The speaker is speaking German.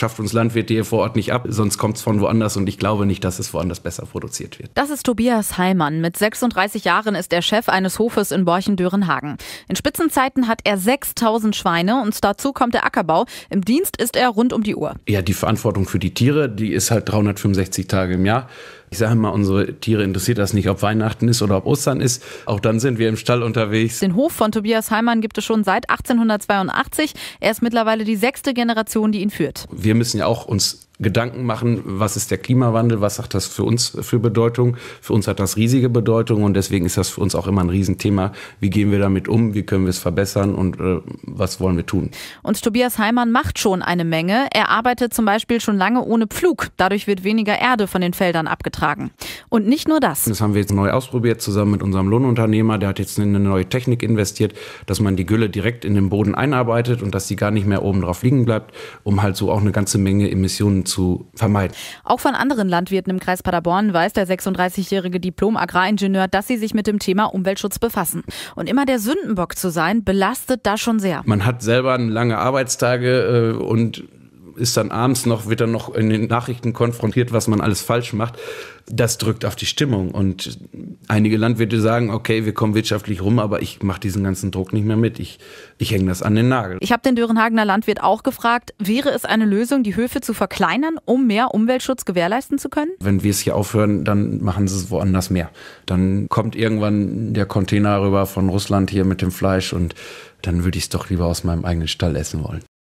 schafft uns Landwirte hier vor Ort nicht ab, sonst kommt es von woanders und ich glaube nicht, dass es woanders besser produziert wird. Das ist Tobias Heimann. Mit 36 Jahren ist er Chef eines Hofes in borchen In Spitzenzeiten hat er 6000 Schweine und dazu kommt der Ackerbau. Im Dienst ist er rund um die Uhr. Ja, die Verantwortung für die Tiere, die ist halt 365 Tage im Jahr. Ich sage mal, unsere Tiere interessiert das nicht, ob Weihnachten ist oder ob Ostern ist. Auch dann sind wir im Stall unterwegs. Den Hof von Tobias Heimann gibt es schon seit 1882. Er ist mittlerweile die sechste Generation, die ihn führt. Wir müssen ja auch uns Gedanken machen, was ist der Klimawandel, was hat das für uns für Bedeutung. Für uns hat das riesige Bedeutung und deswegen ist das für uns auch immer ein Riesenthema. Wie gehen wir damit um, wie können wir es verbessern und äh, was wollen wir tun? Und Tobias Heimann macht schon eine Menge. Er arbeitet zum Beispiel schon lange ohne Pflug. Dadurch wird weniger Erde von den Feldern abgetragen. Und nicht nur das. Das haben wir jetzt neu ausprobiert, zusammen mit unserem Lohnunternehmer. Der hat jetzt eine neue Technik investiert, dass man die Gülle direkt in den Boden einarbeitet und dass sie gar nicht mehr oben drauf liegen bleibt, um halt so auch eine ganze Menge Emissionen zu zu vermeiden. Auch von anderen Landwirten im Kreis Paderborn weiß der 36-jährige Diplom-Agraringenieur, dass sie sich mit dem Thema Umweltschutz befassen. Und immer der Sündenbock zu sein, belastet da schon sehr. Man hat selber lange Arbeitstage äh, und ist dann abends noch, wird dann noch in den Nachrichten konfrontiert, was man alles falsch macht. Das drückt auf die Stimmung. Und einige Landwirte sagen, okay, wir kommen wirtschaftlich rum, aber ich mache diesen ganzen Druck nicht mehr mit. Ich, ich hänge das an den Nagel. Ich habe den Dörenhagener Landwirt auch gefragt, wäre es eine Lösung, die Höfe zu verkleinern, um mehr Umweltschutz gewährleisten zu können? Wenn wir es hier aufhören, dann machen sie es woanders mehr. Dann kommt irgendwann der Container rüber von Russland hier mit dem Fleisch und dann würde ich es doch lieber aus meinem eigenen Stall essen wollen.